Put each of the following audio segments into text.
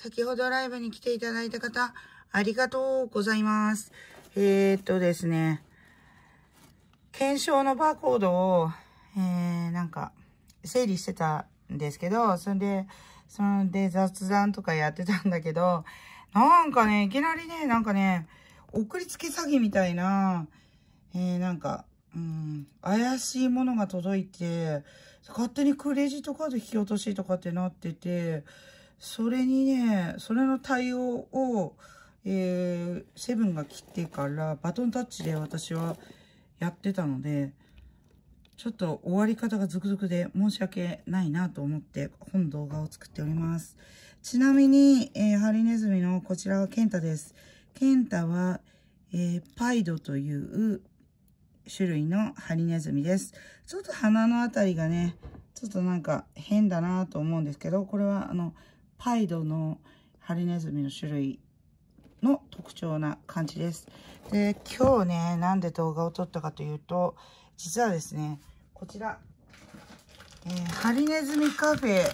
先ほどライブに来ていただいた方、ありがとうございます。えー、っとですね、検証のバーコードを、えー、なんか、整理してたんですけど、それで、そので雑談とかやってたんだけど、なんかね、いきなりね、なんかね、送りつけ詐欺みたいな、えー、なんか、うん、怪しいものが届いて、勝手にクレジットカード引き落としとかってなってて、それにね、それの対応を、えー、セブンが来てからバトンタッチで私はやってたので、ちょっと終わり方がズクズクで申し訳ないなと思って本動画を作っております。ちなみに、えー、ハリネズミのこちらはケンタです。ケンタは、えー、パイドという種類のハリネズミです。ちょっと鼻のあたりがね、ちょっとなんか変だなと思うんですけど、これはあの、パイドのハリネズミの種類の特徴な感じです。で、今日ね、なんで動画を撮ったかというと、実はですね、こちら、えー、ハリネズミカフェ、ハ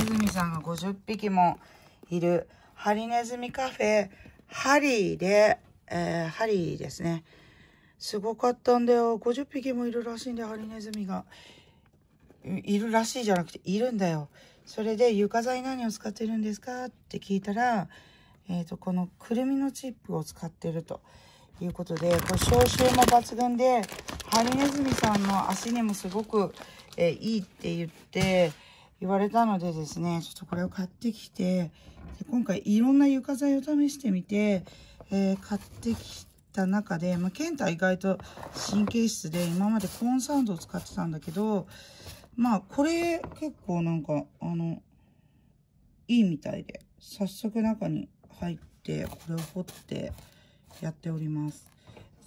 リネズミさんが50匹もいる、ハリネズミカフェ、ハリーで、えー、ハリーですね。すごかったんだよ。50匹もいるらしいんだよ、ハリネズミが。いるらしいじゃなくて、いるんだよ。それで床材何を使ってるんですかって聞いたら、えっ、ー、と、このくるみのチップを使ってるということで、こ消臭も抜群で、ハリネズミさんの足にもすごく、えー、いいって言って、言われたのでですね、ちょっとこれを買ってきて、で今回いろんな床材を試してみて、えー、買ってきた中で、まあ、ケンタ意外と神経質で、今までコーンサンドを使ってたんだけど、まあ、これ、結構なんか、あの、いいみたいで、早速中に入って、これを掘ってやっております。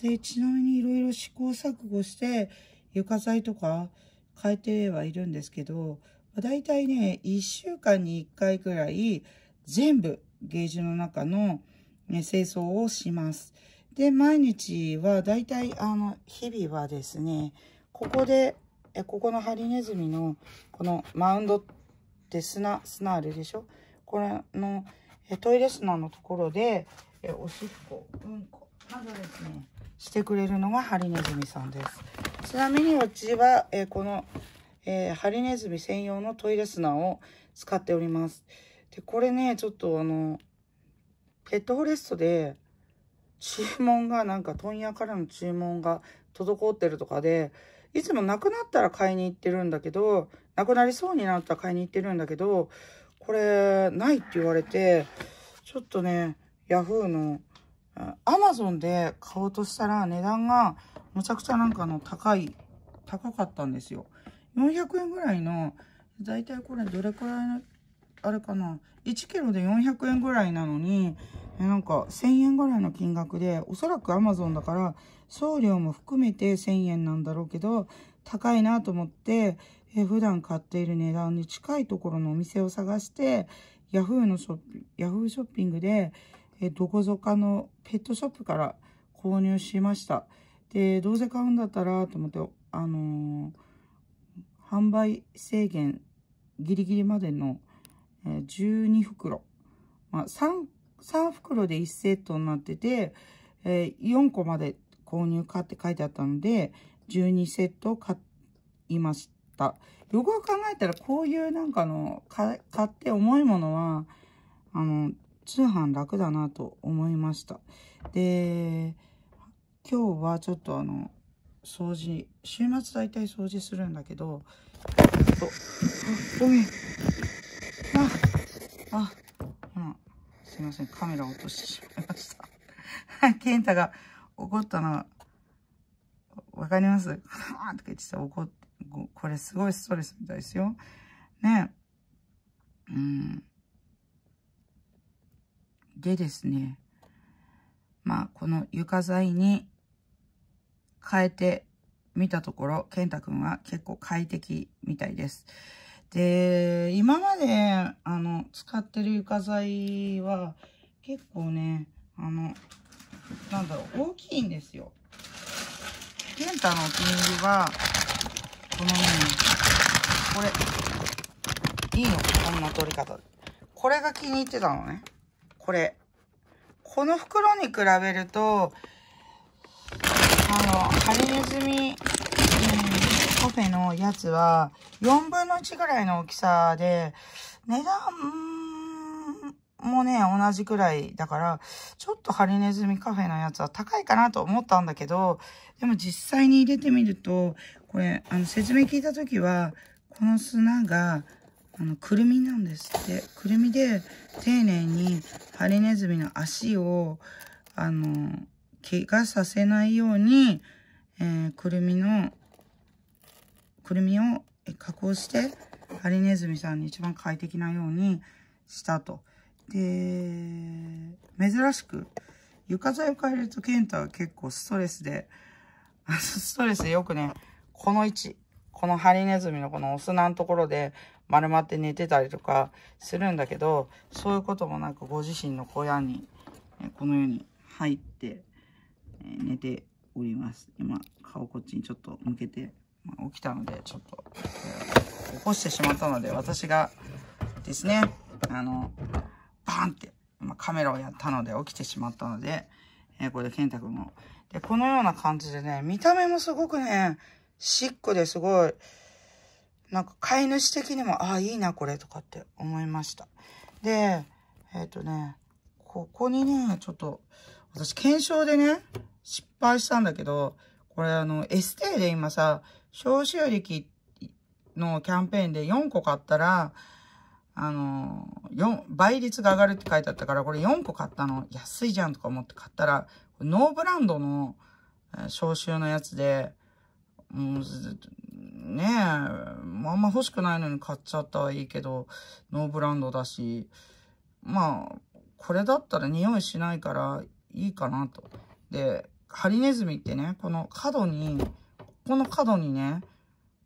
で、ちなみにいろいろ試行錯誤して、床材とか変えてはいるんですけど、だいたいね、1週間に1回くらい、全部ゲージの中の、ね、清掃をします。で、毎日はだいたいあの、日々はですね、ここでえここのハリネズミのこのマウンドって砂砂あれでしょこれのえトイレ砂のところでえおしっこうんこなどですねしてくれるのがハリネズミさんですちなみにうちはえこの、えー、ハリネズミ専用のトイレ砂を使っておりますでこれねちょっとあのペットフォレストで注文がなんか問屋からの注文が滞ってるとかでいつもなくなったら買いに行ってるんだけど、なくなりそうになったら買いに行ってるんだけど、これ、ないって言われて、ちょっとね、ヤフーの、アマゾンで買おうとしたら値段がむちゃくちゃなんかの高い、高かったんですよ。400円ぐらいの、だいたいこれどれくらいの、あれかな、1キロで400円ぐらいなのに、なんか1000円ぐらいの金額で、おそらくアマゾンだから送料も含めて1000円なんだろうけど、高いなと思って、普段買っている値段に近いところのお店を探して、ヤフーのショッピ、ショッピングで、どこぞかのペットショップから購入しました。で、どうせ買うんだったらと思って、あのー、販売制限ギリギリまでの、12袋、まあ、3袋で1セットになってて、えー、4個まで購入かって書いてあったので、12セット買いました。よく考えたら、こういうなんかの、買って重いものは、あの、通販楽だなと思いました。で、今日はちょっとあの、掃除、週末大体掃除するんだけど、ちょっと、ごめん。あ、あ、すいません、カメラ落としてしまいました。はい、ケンタが怒ったのは、わかりますとか言ってた怒って、これすごいストレスみたいですよ。ねうん。でですね、まあ、この床材に変えてみたところ、健太くんは結構快適みたいです。で、今まで、あの、使ってる床材は、結構ね、あの、なんだろう、大きいんですよ。ケンタのピングは、このね、これ、いいのこんな取り方。これが気に入ってたのね。これ。この袋に比べると、あの、張りネズミ、うん、コフェのやつは、4分の1ぐらいの大きさで、値段もね、同じくらいだから、ちょっとハリネズミカフェのやつは高いかなと思ったんだけど、でも実際に入れてみると、これ、あの、説明聞いた時は、この砂が、あの、くるみなんですって。くるみで、丁寧にハリネズミの足を、あの、怪我させないように、えー、くるみのくるみを加工してハリネズミさんに一番快適なようにしたと。で、珍しく床材を変えるとケンタは結構ストレスで、ストレスでよくね、この位置、このハリネズミのこのお砂のところで丸まって寝てたりとかするんだけど、そういうこともなくご自身の小屋に、このように入って寝ております。今、顔こっちにちょっと向けて起きたので、ちょっと、起こしてしまったので、私がですね、あの、バーンって、まカメラをやったので、起きてしまったので、えこれ、で健太くんも。で、このような感じでね、見た目もすごくね、シックですごい、なんか飼い主的にも、ああ、いいな、これ、とかって思いました。で、えっ、ー、とね、ここにね、ちょっと、私、検証でね、失敗したんだけど、これあの、エステで今さ、消臭力のキャンペーンで4個買ったら、あの、4倍率が上がるって書いてあったから、これ4個買ったの、安いじゃんとか思って買ったら、ノーブランドの消臭のやつで、もう、ねえ、あんま欲しくないのに買っちゃったはいいけど、ノーブランドだし、まあ、これだったら匂いしないからいいかなと。で、ハリネズミってね、この角に、この角にね、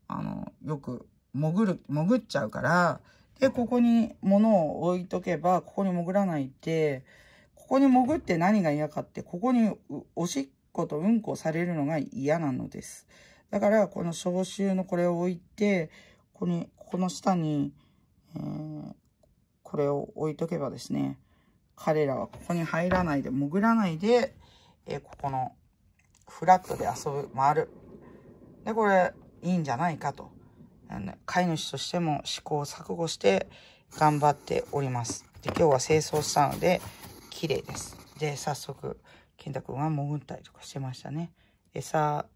あの、よく潜る、潜っちゃうから、で、ここに物を置いとけば、ここに潜らないで、ここに潜って何が嫌かって、ここにおしっことうんこされるのが嫌なのです。だから、この消臭のこれを置いて、ここに、この下に、えー、これを置いとけばですね、彼らはここに入らないで、潜らないで、えー、ここのフラットで遊ぶ、回る、で、これ、いいんじゃないかと。飼い主としても試行錯誤して頑張っております。で、今日は清掃したので、綺麗です。で、早速、健太くんは潜ったりとかしてましたね。餌、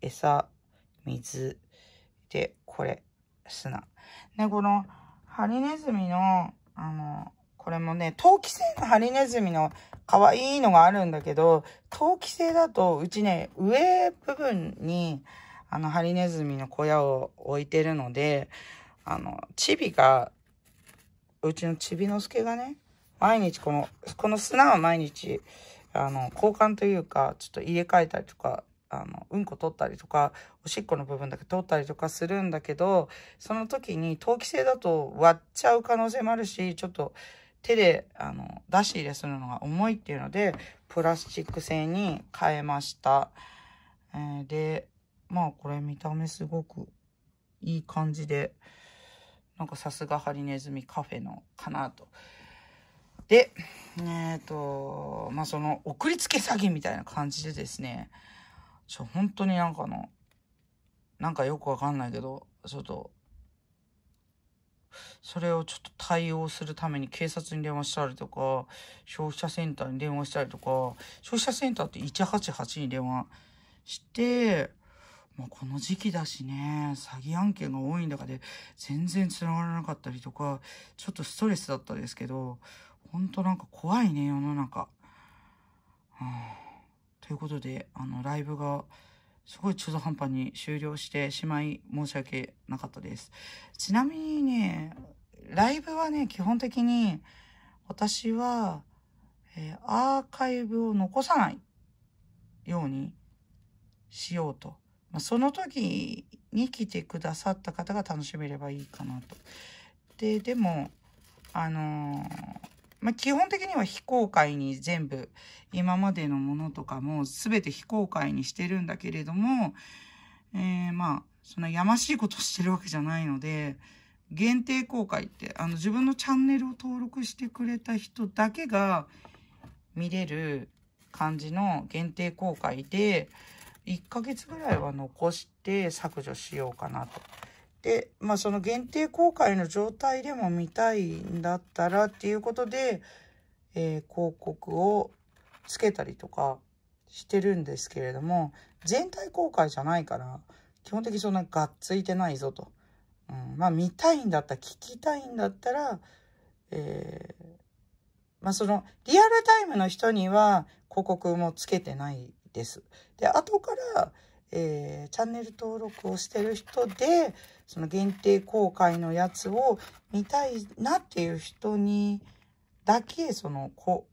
餌、水、で、これ、砂。でこの、ハリネズミの、あの、これもね、陶器製のハリネズミの可愛いのがあるんだけど、陶器製だと、うちね、上部分に、あの、ハリネズミの小屋を置いてるので、あの、チビが、うちのチビの助がね、毎日この、この砂を毎日、あの、交換というか、ちょっと入れ替えたりとか、あの、うんこ取ったりとか、おしっこの部分だけ取ったりとかするんだけど、その時に陶器製だと割っちゃう可能性もあるし、ちょっと手で、あの、出し入れするのが重いっていうので、プラスチック製に変えました。えー、で、まあこれ見た目すごくいい感じで、なんかさすがハリネズミカフェのかなと。で、えっ、ー、と、まあその送りつけ詐欺みたいな感じでですね、ちょ、本当になんかの、なんかよくわかんないけど、ちょっとそれをちょっと対応するために警察に電話したりとか、消費者センターに電話したりとか、消費者センターって188に電話して、まあ、この時期だしね、詐欺案件が多い中で全然繋がらなかったりとか、ちょっとストレスだったですけど、ほんとなんか怖いね、世の中。はあ、ということで、あの、ライブが、すごい中途半端に終了してしまい申し訳なかったです。ちなみにね、ライブはね、基本的に私は、えー、アーカイブを残さないようにしようと。まあ、その時に来てくださった方が楽しめればいいかなと。で、でも、あのーまあ、基本的には非公開に全部今までのものとかも全て非公開にしてるんだけれども、えー、まあそなやましいことをしてるわけじゃないので限定公開ってあの自分のチャンネルを登録してくれた人だけが見れる感じの限定公開で1ヶ月ぐらいは残して削除しようかなと。で、まあその限定公開の状態でも見たいんだったらっていうことで、えー、広告をつけたりとかしてるんですけれども、全体公開じゃないから、基本的にそんながっついてないぞと。うん、まあ見たいんだったら、聞きたいんだったら、えー、まあそのリアルタイムの人には広告もつけてないです。で、後から、えー、チャンネル登録をしてる人で、その限定公開のやつを見たいなっていう人にだけ、その、こ、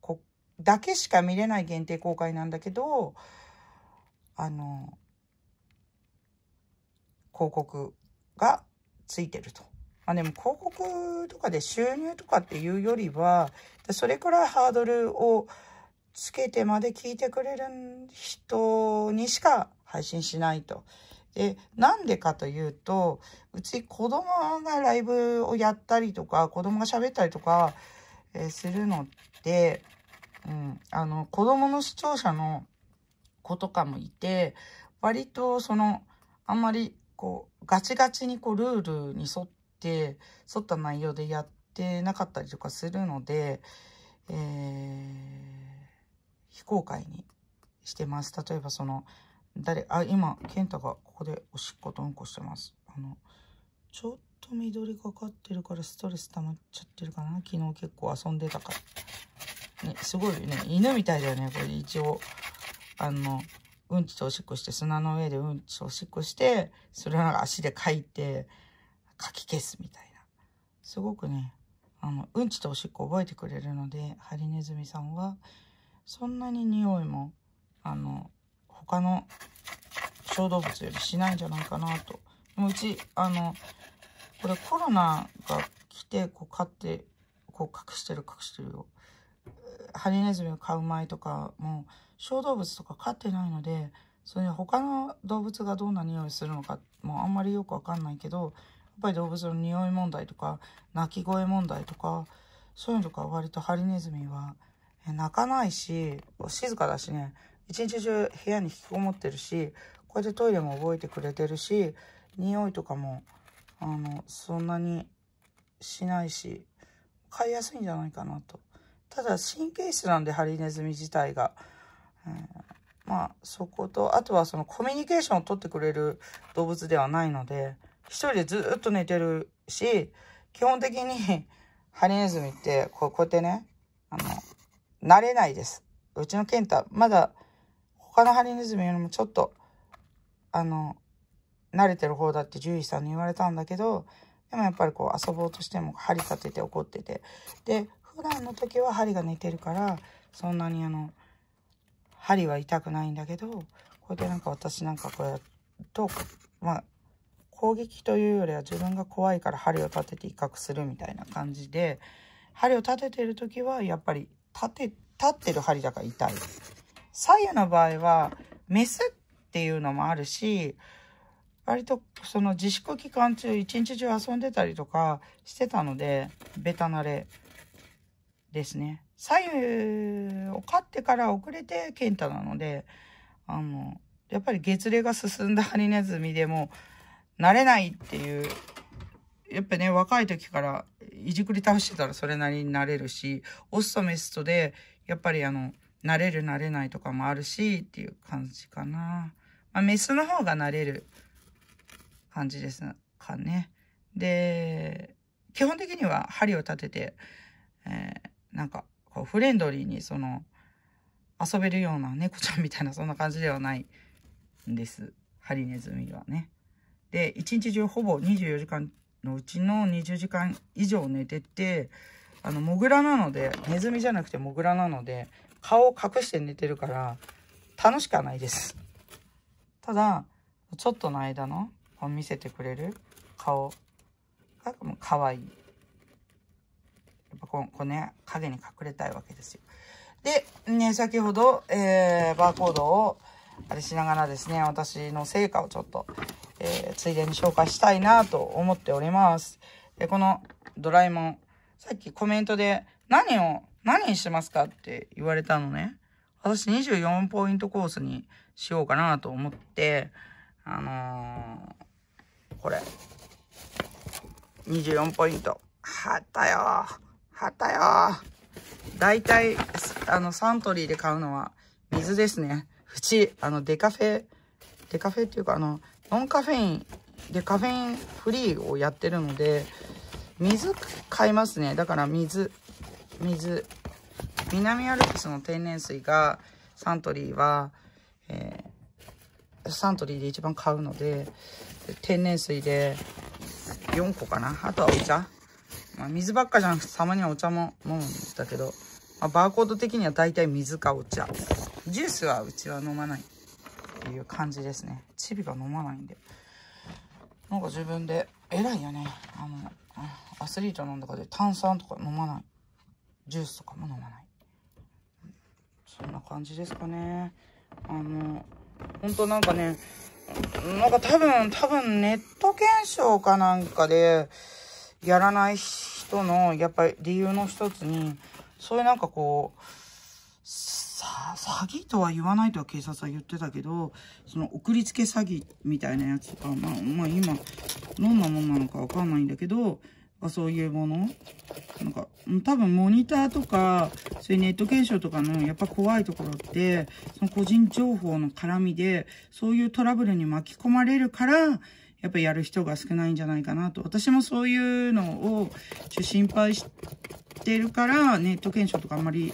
こ、だけしか見れない限定公開なんだけど、あの、広告がついてると。まあでも広告とかで収入とかっていうよりは、それくらいハードルをつけてまで聞いてくれる人にしか配信しないと。で、なんでかというと、うち子供がライブをやったりとか、子供が喋ったりとか、えー、するのって、うん、あの、子供の視聴者の子とかもいて、割とその、あんまりこう、ガチガチにこう、ルールに沿って、沿った内容でやってなかったりとかするので、えー、非公開にしてます。例えばその、誰、あ、今、健太がここでおしっことうんこしてます。あの、ちょっと緑がかってるからストレス溜まっちゃってるかな。昨日結構遊んでたから。ね、すごいね、犬みたいだよね、これ一応。あの、うんちとおしっこして、砂の上でうんちとおしっこして、それをなら足でかいて、かき消すみたいな。すごくね、あの、うんちとおしっこ覚えてくれるので、ハリネズミさんは、そんなに匂いも、あの、他の小動物よりしないんじゃないかなと。でもうち、あの、これコロナが来て、こう飼って、こう隠してる隠してるよ。ハリネズミを飼う前とかも、小動物とか飼ってないので、それ他の動物がどんな匂いするのかもあんまりよくわかんないけど、やっぱり動物の匂い問題とか、鳴き声問題とか、そういうのとか割とハリネズミは泣かないし、静かだしね、一日中部屋に引きこもってるしこうやってトイレも覚えてくれてるし匂いとかもあのそんなにしないし飼いやすいんじゃないかなとただ神経質なんでハリネズミ自体が、えー、まあそことあとはそのコミュニケーションをとってくれる動物ではないので一人でずっと寝てるし基本的にハリネズミってこうこうやってねあの慣れないですうちの健太まだ他のハリネズミよりもちょっと、あの、慣れてる方だって獣医さんに言われたんだけど、でもやっぱりこう遊ぼうとしても針立てて怒ってて。で、普段の時は針が寝てるから、そんなにあの、針は痛くないんだけど、こうやってなんか私なんかこうやると、まあ、攻撃というよりは自分が怖いから針を立てて威嚇するみたいな感じで、針を立ててる時はやっぱり立て、立ってる針だから痛い。左右の場合は、メスっていうのもあるし、割とその自粛期間中一日中遊んでたりとかしてたので、ベタ慣れですね。左右を飼ってから遅れて健太なので、あの、やっぱり月齢が進んだハリネズミでも慣れないっていう、やっぱね、若い時からいじくり倒してたらそれなりになれるし、オスとメスとで、やっぱりあの、慣れる慣れないとかもあるしっていう感じかな。まあ、メスの方が慣れる感じですかね。で、基本的には針を立てて、えー、なんかこうフレンドリーにその遊べるような猫ちゃんみたいなそんな感じではないんです。ハリネズミはね。で、一日中ほぼ24時間のうちの20時間以上寝てて、あの、モグラなので、ネズミじゃなくてモグラなので、顔を隠して寝てるから楽しくはないです。ただ、ちょっとの間のこう見せてくれる顔がもう可愛い。やっぱこうね、影に隠れたいわけですよ。で、ね、先ほど、えー、バーコードをあれしながらですね、私の成果をちょっと、えー、ついでに紹介したいなと思っております。で、このドラえもん、さっきコメントで何を何にしますかって言われたのね。私24ポイントコースにしようかなと思って、あのー、これ。24ポイント。はったよはったよ大体、あの、サントリーで買うのは水ですね。うち、あの、デカフェ、デカフェっていうか、あの、ノンカフェイン、で、カフェインフリーをやってるので、水買いますね。だから水、水南アルプスの天然水がサントリーは、えー、サントリーで一番買うので天然水で4個かなあとはお茶、まあ、水ばっかじゃなくてたまにはお茶も飲むんだけど、まあ、バーコード的には大体水かお茶ジュースはうちは飲まないっていう感じですねチビが飲まないんでなんか自分で偉いよねあのアスリートなんだかで炭酸とか飲まないジュースとかも飲まない。そんな感じですかね。あの、ほんとなんかね、なんか多分、多分ネット検証かなんかで、やらない人の、やっぱり理由の一つに、そういうなんかこう、さ、詐欺とは言わないとは警察は言ってたけど、その送りつけ詐欺みたいなやつとか、まあ、まあ今、どんなもんなのかわかんないんだけど、かそういうものなんか、多分モニターとか、そういうネット検証とかのやっぱ怖いところって、その個人情報の絡みで、そういうトラブルに巻き込まれるから、やっぱやる人が少ないんじゃないかなと。私もそういうのを心配してるから、ネット検証とかあんまり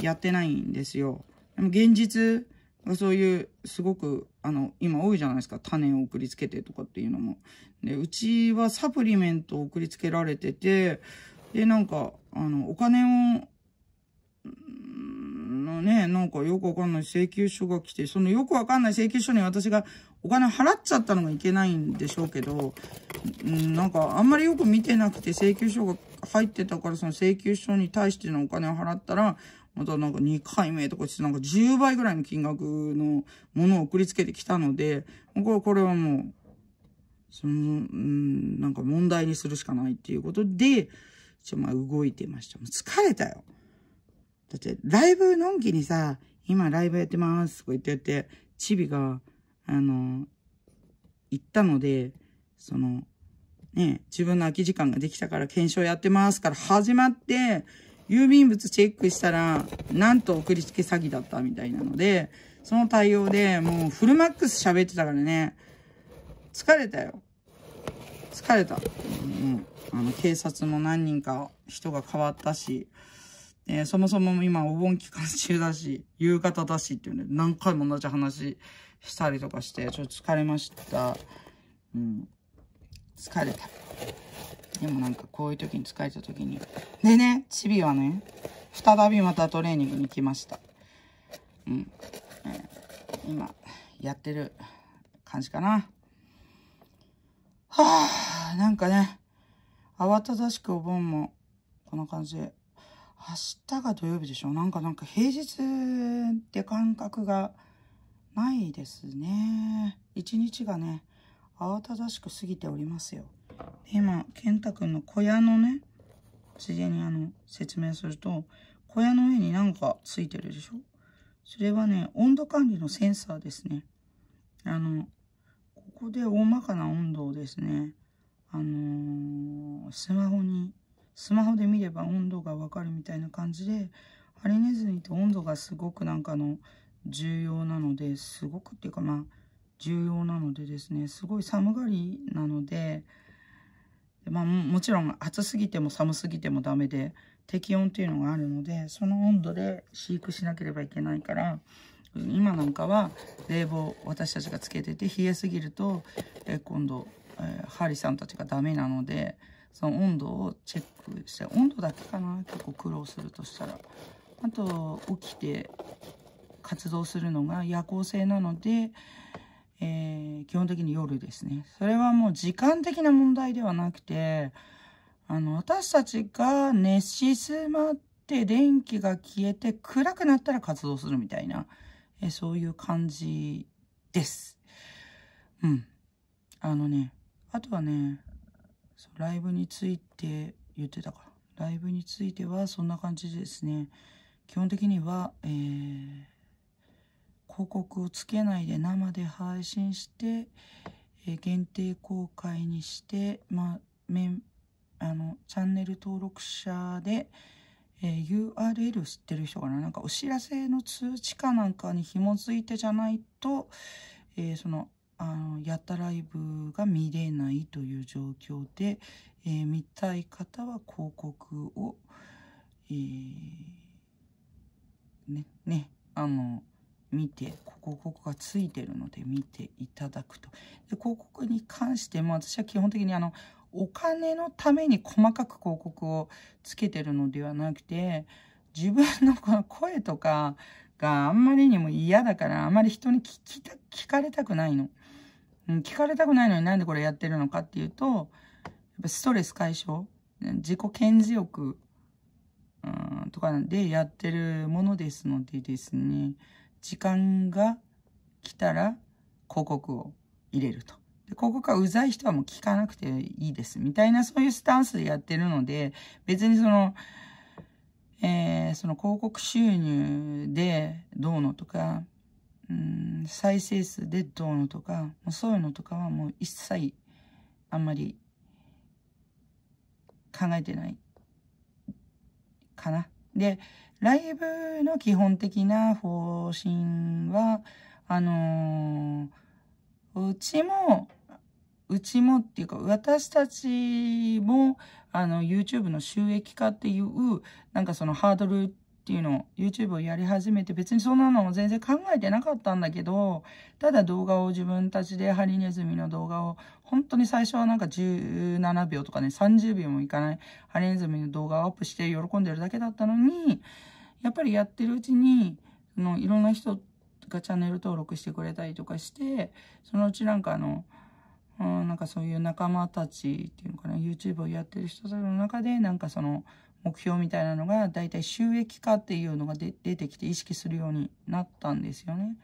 やってないんですよ。でも現実そういうすごくあの、今多いじゃないですか。種を送りつけてとかっていうのも。で、うちはサプリメントを送りつけられてて、で、なんか、あの、お金を、のね、なんかよくわかんない請求書が来て、そのよくわかんない請求書に私がお金払っちゃったのがいけないんでしょうけど、うん、なんかあんまりよく見てなくて請求書が入ってたからその請求書に対してのお金を払ったら、またなんか2回目とかしてなんか10倍ぐらいの金額のものを送りつけてきたので、僕はこれはもう、その、うん、なんか問題にするしかないっていうことで、ちょ、まあ動いてました。もう疲れたよ。だって、ライブのんきにさ、今ライブやってますとか言ってやって、チビが、あの、行ったので、その、ね、自分の空き時間ができたから検証やってますから始まって、郵便物チェックしたら、なんと送りつけ詐欺だったみたいなので、その対応でもうフルマックス喋ってたからね、疲れたよ。疲れた。もうん、あの、警察も何人か人が変わったし、えー、そもそも今お盆期間中だし、夕方だしっていうね、何回も同じ話したりとかして、ちょっと疲れました。うん。疲れた。でもなんかこういう時に疲れた時に。でね、チビはね、再びまたトレーニングに来ました。うん。えー、今、やってる感じかな。はあ、なんかね、慌ただしくお盆も、こんな感じで。明日が土曜日でしょなんかなんか平日って感覚がないですね。一日がね、慌ただしく過ぎておりますよ。今、健太くんの小屋のね、ついでにあの、説明すると、小屋の上になんかついてるでしょそれはね、温度管理のセンサーですね。あの、ここで大まかな温度をですね、あのー、スマホに、スマホで見れば温度がわかるみたいな感じで、ハリネズミって温度がすごくなんかの重要なので、すごくっていうかまあ、重要なのでですね、すごい寒がりなので、まあ、もちろん暑すぎても寒すぎてもダメで適温っていうのがあるのでその温度で飼育しなければいけないから今なんかは冷房私たちがつけてて冷えすぎると、え今度、えー、ハリさんたちがダメなのでその温度をチェックして温度だけかな結構苦労するとしたらあと起きて活動するのが夜行性なので。えー、基本的に夜ですね。それはもう時間的な問題ではなくて、あの、私たちが寝静まって電気が消えて暗くなったら活動するみたいな、えー、そういう感じです。うん。あのね、あとはね、ライブについて言ってたか。ライブについてはそんな感じですね。基本的には、えー報告をつけないで生で配信して、え限定公開にして、まあ、めあのチャンネル登録者で、えー、URL 知ってる人かななんかお知らせの通知かなんかに紐付いてじゃないと、えー、そのあのやったライブが見れないという状況で、えー、見たい方は広告を、えー、ねねあの見て、ここ、ここがついてるので見ていただくと。で、広告に関しても、私は基本的にあの、お金のために細かく広告をつけてるのではなくて、自分のこの声とかがあんまりにも嫌だから、あんまり人に聞きた、聞かれたくないの。うん、聞かれたくないのになんでこれやってるのかっていうと、やっぱストレス解消、自己顕示欲、うん、とかでやってるものですのでですね、時間が来たら広告を入れると。で広告はうざい人はもう聞かなくていいですみたいなそういうスタンスでやってるので別にその、えー、その広告収入でどうのとか、うん、再生数でどうのとかもうそういうのとかはもう一切あんまり考えてないかな。でライブの基本的な方針は、あのー、うちも、うちもっていうか、私たちも、あの、YouTube の収益化っていう、なんかそのハードルっていうのを YouTube をやり始めて別にそんなの全然考えてなかったんだけどただ動画を自分たちでハリネズミの動画を本当に最初はなんか17秒とかね30秒もいかないハリネズミの動画をアップして喜んでるだけだったのにやっぱりやってるうちにそのいろんな人がチャンネル登録してくれたりとかしてそのうちなんかあのうん、なんかそういう仲間たちっていうのかな YouTube をやってる人たちの中でなんかその目標みたいなのがだいたい収益化っていうのが出てきて意識するようになったんですよね。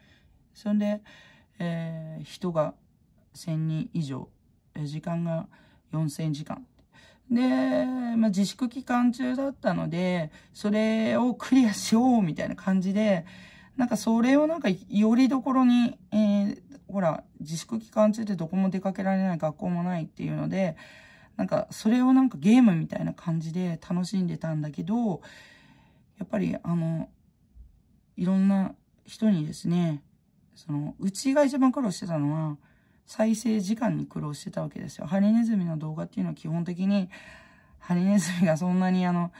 そんで、えー、人が1000人以上時間が4000時間で、まあ、自粛期間中だったのでそれをクリアしようみたいな感じでなんかそれをなんかよりどころに、えー、ほら自粛期間中でどこも出かけられない学校もないっていうのでなんかそれをなんかゲームみたいな感じで楽しんでたんだけど、やっぱりあの、いろんな人にですね、その、うちが一番苦労してたのは、再生時間に苦労してたわけですよ。ハリネズミの動画っていうのは基本的に、ハリネズミがそんなにあの、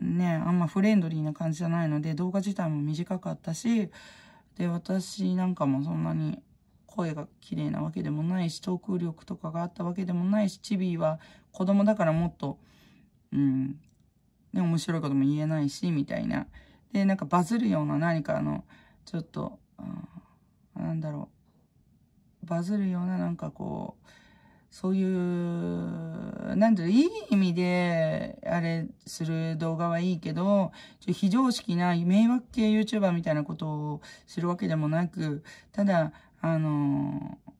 ね、あんまフレンドリーな感じじゃないので、動画自体も短かったし、で、私なんかもそんなに声が綺麗なわけでもないし、トーク力とかがあったわけでもないし、チビは子供だからもっと、うん、ね、面白いことも言えないし、みたいな。で、なんかバズるような何かの、ちょっと、うん、なんだろう。バズるようななんかこう、そういう、なんだろう、いい意味で、あれする動画はいいけど、ちょ非常識な迷惑系 YouTuber みたいなことをするわけでもなく、ただ、あのー、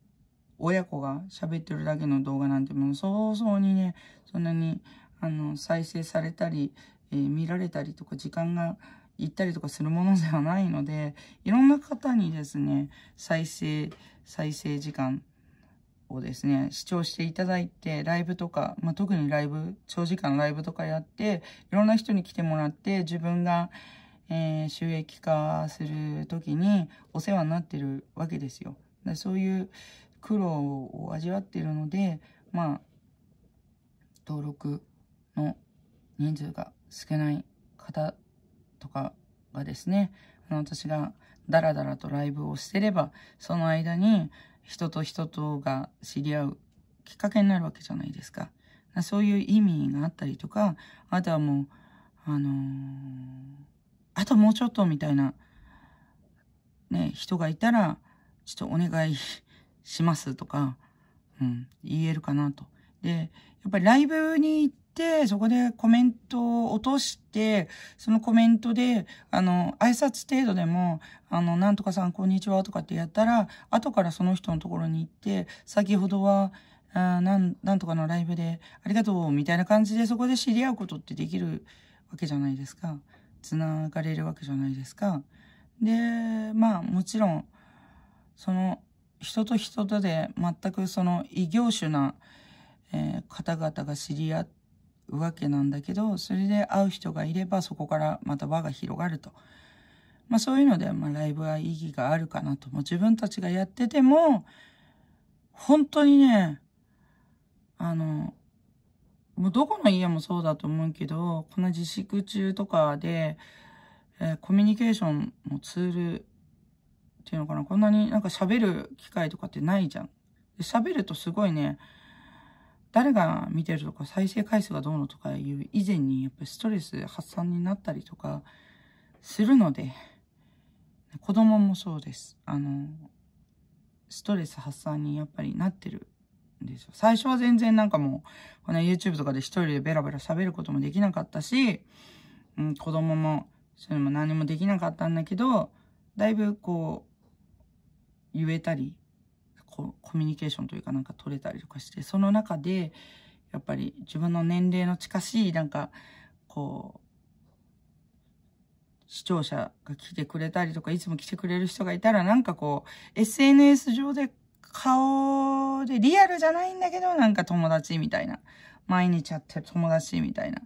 親子が喋ってるだけの動画なんてもう早々にね、そんなに、あの、再生されたり、えー、見られたりとか、時間が行ったりとかするものではないので、いろんな方にですね、再生、再生時間をですね、視聴していただいて、ライブとか、まあ、特にライブ、長時間ライブとかやって、いろんな人に来てもらって、自分が、えー、収益化する時にお世話になってるわけですよ。でそういう苦労を味わってるので、まあ、登録の人数が少ない方とかがですね、あの私がダラダラとライブをしてれば、その間に人と人とが知り合うきっかけになるわけじゃないですか。そういう意味があったりとか、あとはもう、あのーあともうちょっとみたいな、ね、人がいたら、ちょっとお願いしますとか、うん、言えるかなと。で、やっぱりライブに行って、そこでコメントを落として、そのコメントで、あの、挨拶程度でも、あの、なんとかさんこんにちはとかってやったら、後からその人のところに行って、先ほどは、あなん、なんとかのライブで、ありがとう、みたいな感じで、そこで知り合うことってできるわけじゃないですか。繋がれるわけじゃないですか。で、まあもちろん、その人と人とで全くその異業種な、えー、方々が知り合うわけなんだけど、それで会う人がいればそこからまた輪が広がると。まあそういうので、まあライブは意義があるかなと。もう自分たちがやってても、本当にね、あの、もうどこの家もそうだと思うけど、この自粛中とかで、えー、コミュニケーションのツールっていうのかな、こんなになんか喋る機会とかってないじゃん。喋るとすごいね、誰が見てるとか再生回数がどうのとかいう以前にやっぱりストレス発散になったりとかするので、子供もそうです。あの、ストレス発散にやっぱりなってるですよ。最初は全然なんかもう、この YouTube とかで一人でベラベラ喋ることもできなかったし、うん、子供も、それも何もできなかったんだけど、だいぶこう、言えたり、こう、コミュニケーションというかなんか取れたりとかして、その中で、やっぱり自分の年齢の近しい、なんか、こう、視聴者が来てくれたりとか、いつも来てくれる人がいたら、なんかこう、SNS 上で顔でリアルじゃないんだけど、なんか友達みたいな。毎日会ってる友達みたいな。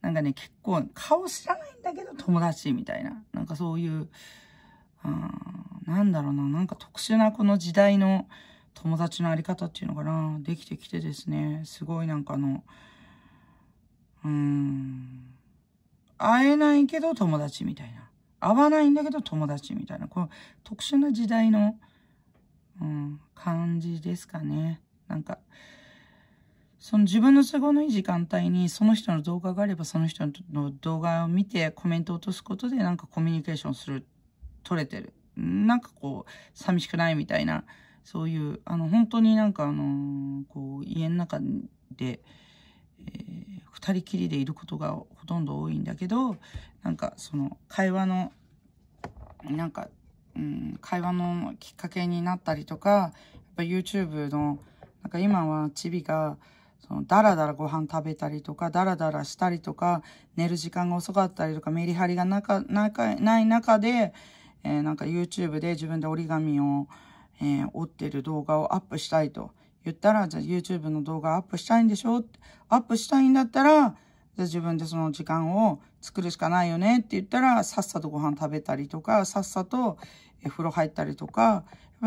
なんかね、結構顔知らないんだけど友達みたいな。なんかそういう、うなんだろうな、なんか特殊なこの時代の友達のあり方っていうのかな、できてきてですね、すごいなんかあの、うん、会えないけど友達みたいな。会わないんだけど友達みたいな。この特殊な時代のうん、感じですかね。なんか、その自分の都合のいい時間帯にその人の動画があればその人の動画を見てコメントを落とすことでなんかコミュニケーションする、取れてる。なんかこう、寂しくないみたいな、そういう、あの、本当になんかあのこう、家の中で、えー、二人きりでいることがほとんど多いんだけど、なんかその会話の、なんかうん、会話のきっかけになったりとか、やっぱ YouTube の、なんか今はチビが、そのダラダラご飯食べたりとか、ダラダラしたりとか、寝る時間が遅かったりとか、メリハリがなか、なか、ない中で、えー、なんか YouTube で自分で折り紙を、えー、折ってる動画をアップしたいと言ったら、じゃあ YouTube の動画アップしたいんでしょアップしたいんだったら、じゃあ自分でその時間を作るしかないよねって言ったら、さっさとご飯食べたりとか、さっさと風呂入ったりとか、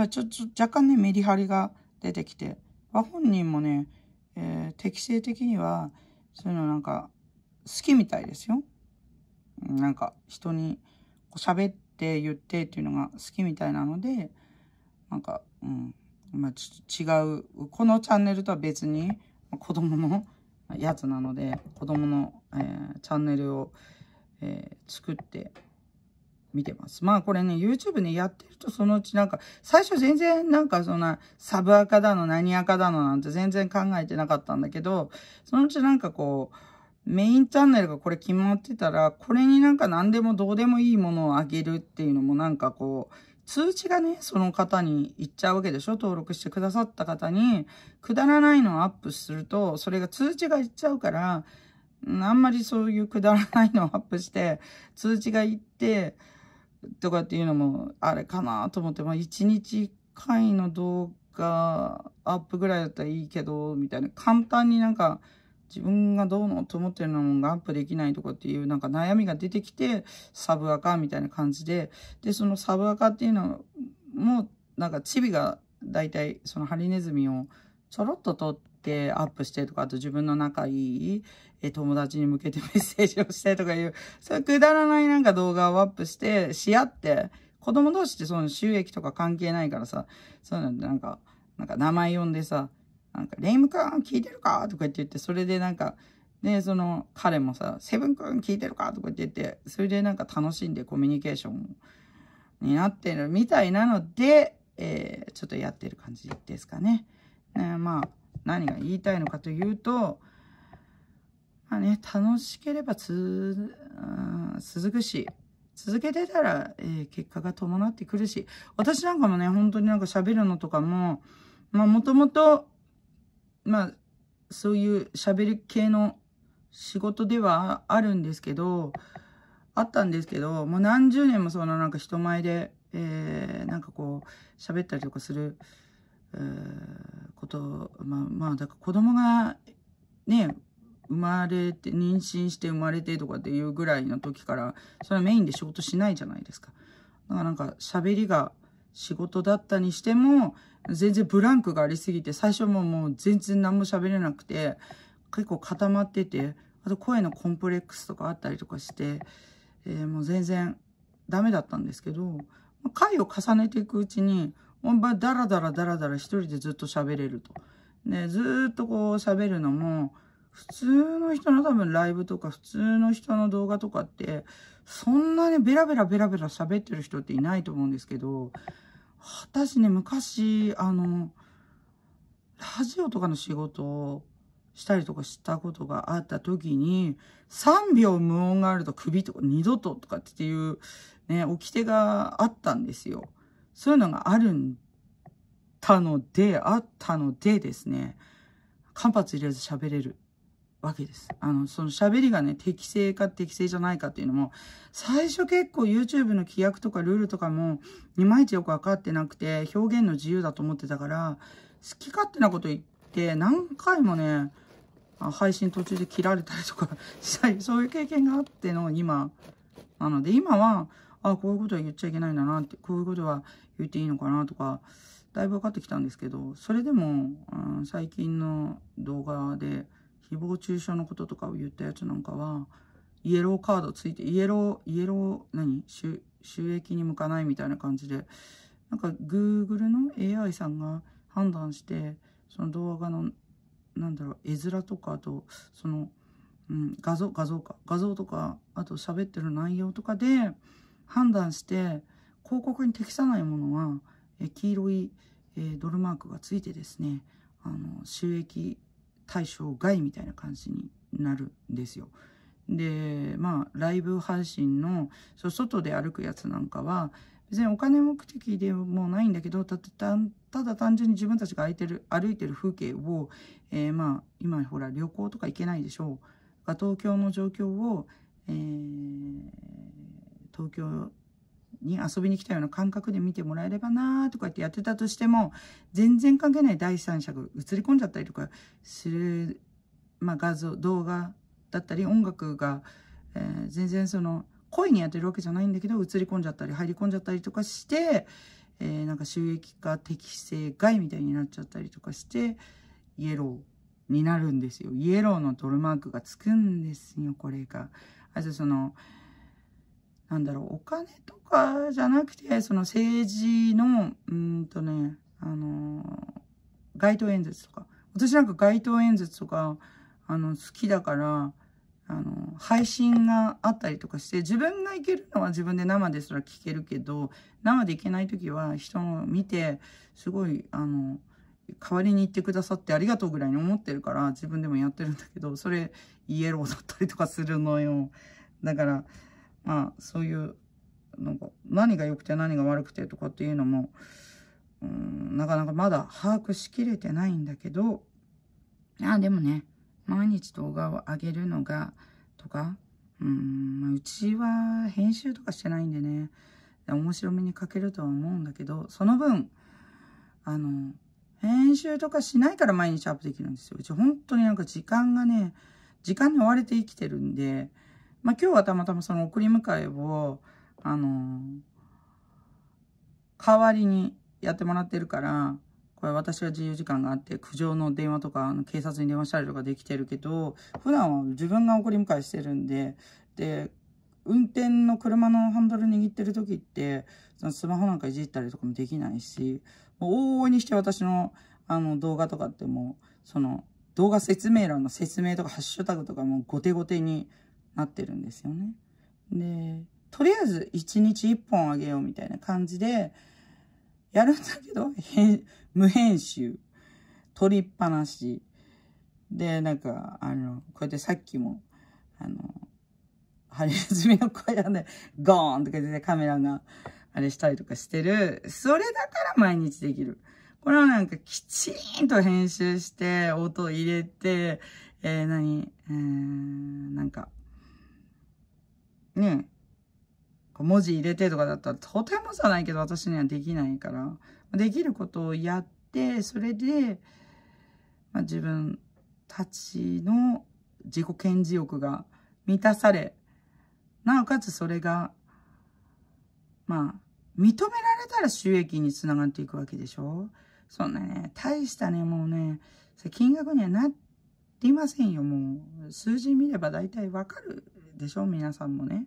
ちょっと若干ね、メリハリが出てきて、本人もね、えー、適性的には、そういうのなんか、好きみたいですよ。なんか、人に喋って言ってっていうのが好きみたいなので、なんか、うん、まあ、違う、このチャンネルとは別に、子供のやつなので、子供のえー、チャンネルを、えー、作って見てます。まあこれね、YouTube ね、やってるとそのうちなんか、最初全然なんかそんな、サブアカだの、何アカだのなんて全然考えてなかったんだけど、そのうちなんかこう、メインチャンネルがこれ決まってたら、これになんか何でもどうでもいいものをあげるっていうのもなんかこう、通知がね、その方に行っちゃうわけでしょ登録してくださった方に、くだらないのをアップすると、それが通知がいっちゃうから、あんまりそういうくだらないのをアップして、通知がいって、とかっていうのも、あれかなと思って、まあ、1日1回の動画アップぐらいだったらいいけど、みたいな、簡単になんか、自分がどうのと思ってるのがアップできないとかっていうなんか悩みが出てきてサブアカみたいな感じででそのサブアカっていうのもなんかチビが大体そのハリネズミをちょろっと取っててアップしてとか、あと自分の仲いい友達に向けてメッセージをしてとかいう、そういうくだらないなんか動画をアップして、し合って、子供同士ってその収益とか関係ないからさ、そうなんなんか、なんか名前呼んでさ、なんか、レイムん聞いてるかとかって言って、それでなんか、ね、その彼もさ、セブン君聞いてるかとかって言って、それでなんか楽しんでコミュニケーションになってるみたいなので、えー、ちょっとやってる感じですかね。えー、まあ何が言いたいのかというと、まあね、楽しければつ、続くし、続けてたら、えー、結果が伴ってくるし、私なんかもね、本当になんか喋るのとかも、まあもともと、まあ、そういう喋る系の仕事ではあるんですけど、あったんですけど、もう何十年もそのなんか人前で、えー、なんかこう、喋ったりとかする、こと、まあまあ、だから子供がね、生まれて、妊娠して生まれてとかっていうぐらいの時から、それはメインで仕事しないじゃないですか。だからなんか喋りが仕事だったにしても、全然ブランクがありすぎて、最初ももう全然何も喋れなくて、結構固まってて、あと声のコンプレックスとかあったりとかして、えー、もう全然ダメだったんですけど、回を重ねていくうちに、だらだらだらだら一人でずっと喋れると。ね、ずっとこう喋るのも、普通の人の多分ライブとか普通の人の動画とかって、そんなにベラベラベラベラ喋ってる人っていないと思うんですけど、私ね、昔、あの、ラジオとかの仕事をしたりとかしたことがあった時に、3秒無音があると首とか二度ととかっていう、ね、掟があったんですよ。そういうのがあるんたので、あったのでですね、間髪入れず喋れるわけです。あの、その喋りがね、適正か適正じゃないかっていうのも、最初結構 YouTube の規約とかルールとかも、いまいちよくわかってなくて、表現の自由だと思ってたから、好き勝手なこと言って、何回もね、配信途中で切られたりとかしたり、そういう経験があっての今なので、今は、あこういうことは言っちゃいけないんだなって、こういうことは言っていいのかなとか、だいぶ分かってきたんですけど、それでも、うん、最近の動画で、誹謗中傷のこととかを言ったやつなんかは、イエローカードついて、イエロー、イエロー、何収益に向かないみたいな感じで、なんか Google の AI さんが判断して、その動画の、なんだろう、絵面とか、あと、その、うん、画像、画像か。画像とか、あと喋ってる内容とかで判断して、広告に適さないものは、え黄色い、えドルマークがついてですね、あの収益対象外みたいな感じになるんですよ。でまあライブ配信のそ外で歩くやつなんかは別にお金目的でもないんだけどただ単純に自分たちが歩いてる歩いてる風景を、えー、まあ今ほら旅行とか行けないでしょうが東京の状況を、えー、東京に遊びに来たような感覚で見てもらえればなーとかってやってたとしても、全然関係ない第三者が映り込んじゃったりとかする、まあ、画像、動画だったり音楽が、えー、全然その、恋にやってるわけじゃないんだけど、映り込んじゃったり入り込んじゃったりとかして、えー、なんか収益化適正外みたいになっちゃったりとかして、イエローになるんですよ。イエローのトルマークがつくんですよ、これが。あとその、なんだろう、お金とかじゃなくて、その政治の、うんとね、あのー、街頭演説とか。私なんか街頭演説とか、あの、好きだから、あの、配信があったりとかして、自分が行けるのは自分で生ですら聞けるけど、生で行けない時は人を見て、すごい、あの、代わりに行ってくださってありがとうぐらいに思ってるから、自分でもやってるんだけど、それ、イエローだったりとかするのよ。だから、まあそういうなんか何が良くて何が悪くてとかっていうのもうんなかなかまだ把握しきれてないんだけどあでもね毎日動画を上げるのがとかうんうちは編集とかしてないんでね面白みに欠けるとは思うんだけどその分あの編集とかしないから毎日アップできるんですようち本当になんか時間がね時間に追われて生きてるんでまあ、今日はたまたまその送り迎えを、あの代わりにやってもらってるから、これ私は自由時間があって、苦情の電話とか、あの警察に電話したりとかできてるけど、普段は自分が送り迎えしてるんで、で、運転の車のハンドル握ってる時って、スマホなんかいじったりとかもできないし、もう往々にして私のあの動画とかってもう、その動画説明欄の説明とかハッシュタグとかも後手後手になってるんですよね。で、とりあえず1日1本あげようみたいな感じで、やるんだけど、無編集、撮りっぱなし。で、なんか、あの、こうやってさっきも、あの、張り始めの声なんで、ゴーンとかてカメラが、あれしたりとかしてる。それだから毎日できる。これはなんかきちんと編集して、音入れて、えー、何、えー、なんか、ね、文字入れてとかだったら、とてもじゃないけど私にはできないから、できることをやって、それで、まあ、自分たちの自己顕示欲が満たされ、なおかつそれが、まあ、認められたら収益につながっていくわけでしょそんなね、大したね、もうね、金額にはなっていませんよ、もう。数字見れば大体わかるでしょ皆さんもね。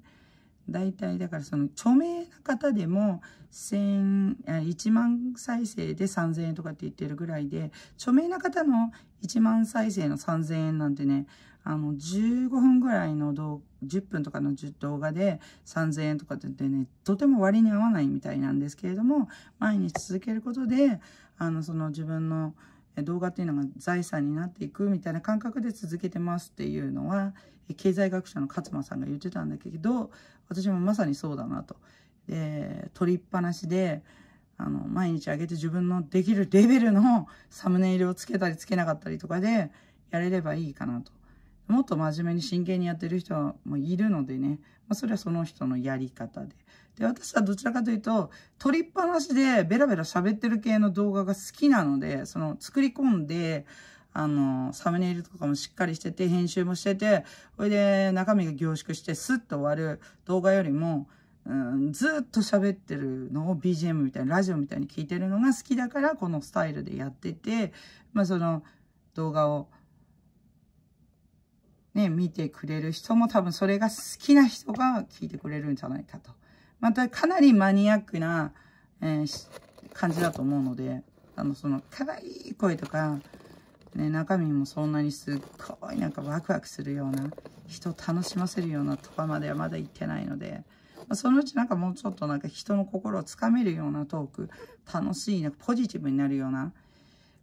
大体、だからその著名な方でも、千、1万再生で3000円とかって言ってるぐらいで、著名な方の1万再生の3000円なんてね、あの、15分ぐらいの動、10分とかの動画で3000円とかって言ってね、とても割に合わないみたいなんですけれども、毎日続けることで、あの、その自分の、動画っていうのが財産になっていくみたいな感覚で続けてますっていうのは経済学者の勝間さんが言ってたんだけど私もまさにそうだなと。で取りっぱなしであの毎日上げて自分のできるレベルのサムネイルをつけたりつけなかったりとかでやれればいいかなと。もっと真面目に真剣にやってる人もいるのでね、まあ、それはその人のやり方で。で、私はどちらかというと、撮りっぱなしでベラベラ喋ってる系の動画が好きなので、その作り込んで、あの、サムネイルとかもしっかりしてて、編集もしてて、それで中身が凝縮してスッと終わる動画よりも、うん、ずっと喋ってるのを BGM みたいな、ラジオみたいに聞いてるのが好きだから、このスタイルでやってて、まあその動画を、ね、見てくれる人も多分それが好きな人が聞いてくれるんじゃないかとまたかなりマニアックな、えー、感じだと思うので、あの、その、可愛い声とか、ね、中身もそんなにすっごいなんかワクワクするような、人を楽しませるようなとかまではまだ行ってないので、まあ、そのうちなんかもうちょっとなんか人の心をつかめるようなトーク、楽しい、なんかポジティブになるような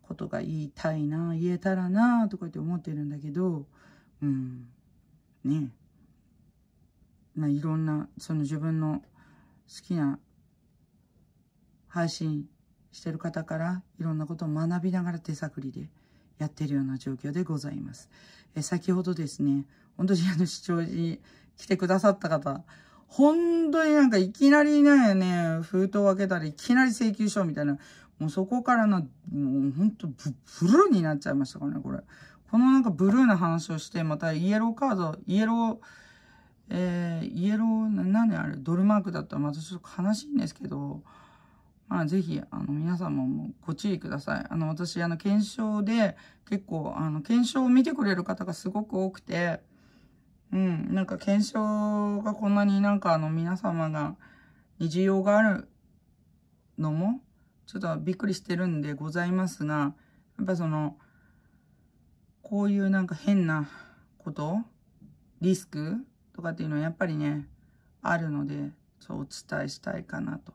ことが言いたいな、言えたらな、とかって思ってるんだけど、うん、ねまあいろんな、その自分の好きな配信してる方からいろんなことを学びながら手探りでやってるような状況でございます。え先ほどですね、本当にあの視聴に来てくださった方、本当になんかいきなりね、封筒を開けたらいきなり請求書みたいな、もうそこからな、もう本当ブブルーになっちゃいましたからね、これ。このなんかブルーな話をして、またイエローカード、イエロー、えー、イエロー、なんであれ、ドルマークだったらまたちょっと悲しいんですけど、まあ、ぜひ、あの、皆様もご注意ください。あの、私、あの、検証で、結構、あの、検証を見てくれる方がすごく多くて、うん、なんか検証がこんなになんかあの、皆様が、に需要があるのも、ちょっとびっくりしてるんでございますが、やっぱその、こういうなんか変なこと、リスクとかっていうのはやっぱりね、あるので、そうお伝えしたいかなと。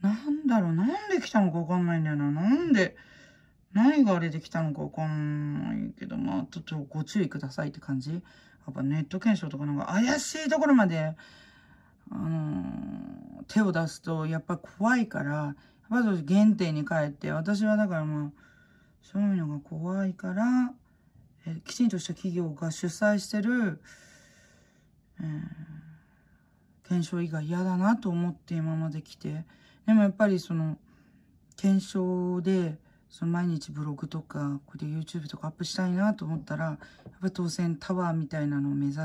なんだろう、なんで来たのかわかんないんだよな。なんで、何があれで来たのかわかんないけど、まあ、ちょっとご注意くださいって感じ。やっぱネット検証とかなんか怪しいところまで、あのー、手を出すとやっぱ怖いから、まず原点に帰って、私はだからまあ、そういうのが怖いから、えきちんとした企業が主催してる、検証以外嫌だなと思って今まで来て、でもやっぱりその、検証で、その毎日ブログとか、これで YouTube とかアップしたいなと思ったら、やっぱ当選タワーみたいなのを目指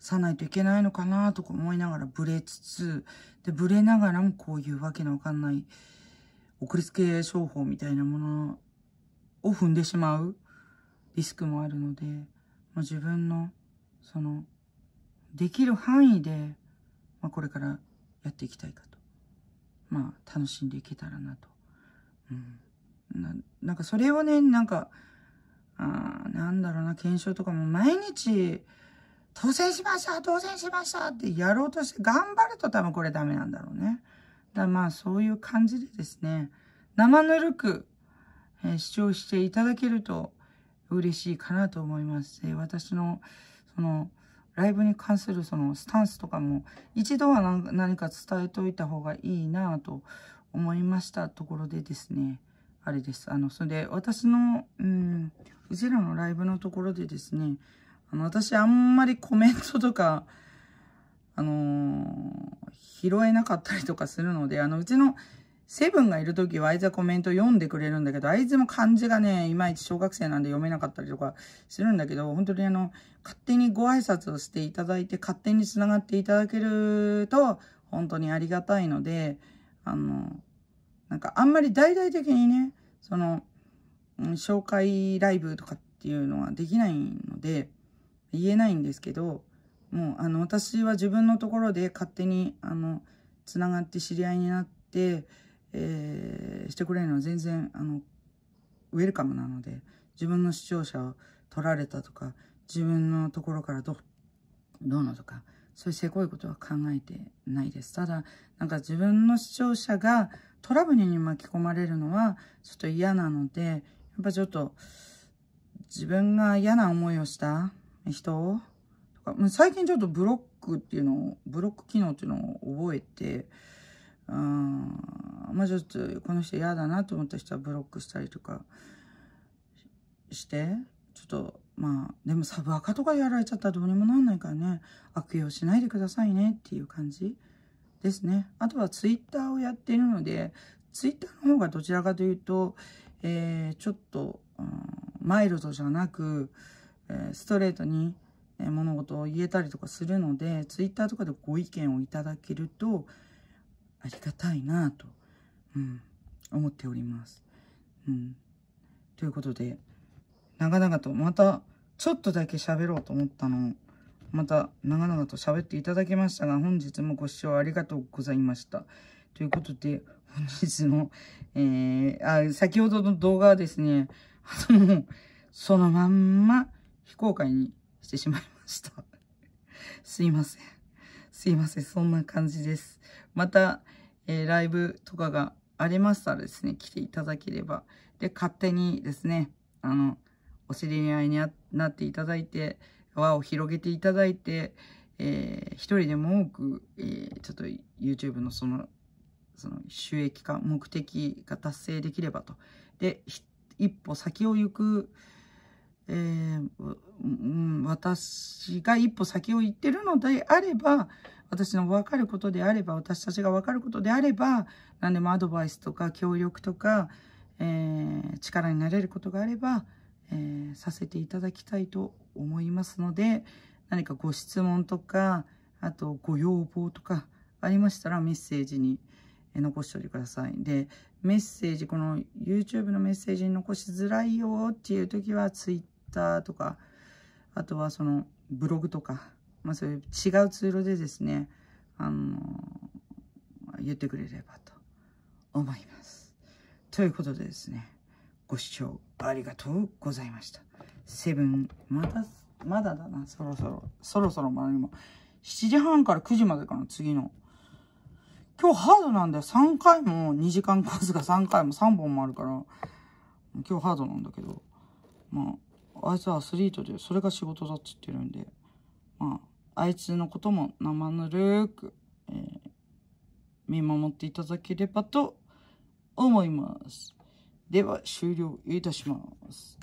さないといけないのかなとか思いながらブレつつ、で、ブレながらもこういうわけのわかんない、送りつけ商法みたいなものを踏んでしまうリスクもあるので、もう自分の、その、できる範囲で、まあ、これからやっていきたいかと。まあ、楽しんでいけたらなと。うん。ななんかそれをね、なんか、ああ、なんだろうな、検証とかも毎日、当選しました当選しましたってやろうとして、頑張ると多分これダメなんだろうね。だまあそういう感じでですね、生ぬるく、えー、視聴していただけると嬉しいかなと思います。えー、私の、その、ライブに関するそのスタンスとかも一度は何か伝えておいた方がいいなと思いましたところでですね、あれです。あの、それで私の、うん、うちらのライブのところでですね、あの、私あんまりコメントとか、あのー、拾えなかったりとかするので、あの、うちのセブンがいるときはあいつはコメント読んでくれるんだけど、あいつも漢字がね、いまいち小学生なんで読めなかったりとかするんだけど、本当にあの、勝手にご挨拶をしていただいて、勝手に繋がっていただけると、本当にありがたいので、あの、なんかあんまり大々的にね、その、紹介ライブとかっていうのはできないので、言えないんですけど、もうあの、私は自分のところで勝手に、あの、繋がって知り合いになって、えー、してくれるのは全然、あの、ウェルカムなので、自分の視聴者を取られたとか、自分のところからど、どうのとか、そういうせこいことは考えてないです。ただ、なんか自分の視聴者がトラブルに巻き込まれるのはちょっと嫌なので、やっぱちょっと、自分が嫌な思いをした人とか、最近ちょっとブロックっていうのを、ブロック機能っていうのを覚えて、うん、もうちょっとこの人嫌だなと思った人はブロックしたりとかして、ちょっと、まあ、でもサブアカとかやられちゃったらどうにもなんないからね、悪用しないでくださいねっていう感じですね。あとはツイッターをやっているので、ツイッターの方がどちらかというと、えー、ちょっと、うん、マイルドじゃなく、えー、ストレートに、え物事を言えたりとかするので、ツイッターとかでご意見をいただけると、ありがたいなと、うん、思っております。うん、ということで長々とまたちょっとだけ喋ろうと思ったのをまた長々と喋っていただきましたが本日もご視聴ありがとうございました。ということで本日の、えー、あ先ほどの動画はですねあのそのまんま非公開にしてしまいました。すいません。すいません、そんな感じです。また、えー、ライブとかがありましたらですね、来ていただければ。で、勝手にですね、あの、お知り合いになっていただいて、輪を広げていただいて、えー、一人でも多く、えー、ちょっと YouTube のその、その収益化、目的が達成できればと。で、一歩先を行く、えー、私が一歩先を行ってるのであれば、私の分かることであれば、私たちが分かることであれば、何でもアドバイスとか協力とか、えー、力になれることがあれば、えー、させていただきたいと思いますので、何かご質問とか、あとご要望とかありましたらメッセージに残しておいてください。で、メッセージ、この YouTube のメッセージに残しづらいよっていう時は Twitter Twitter とか、あとはそのブログとか、まあそういう違うツールでですね、あの、言ってくれればと思います。ということでですね、ご視聴ありがとうございました。セブン、まだ、まだだな、そろそろ、そろそろまでも、7時半から9時までかな、次の。今日ハードなんだよ。3回も2時間コースが3回も3本もあるから、今日ハードなんだけど、まあ、あいつはアスリートで、それが仕事だって言ってるんで、まあ、あいつのことも生ぬるく、えー、見守っていただければと思います。では、終了いたします。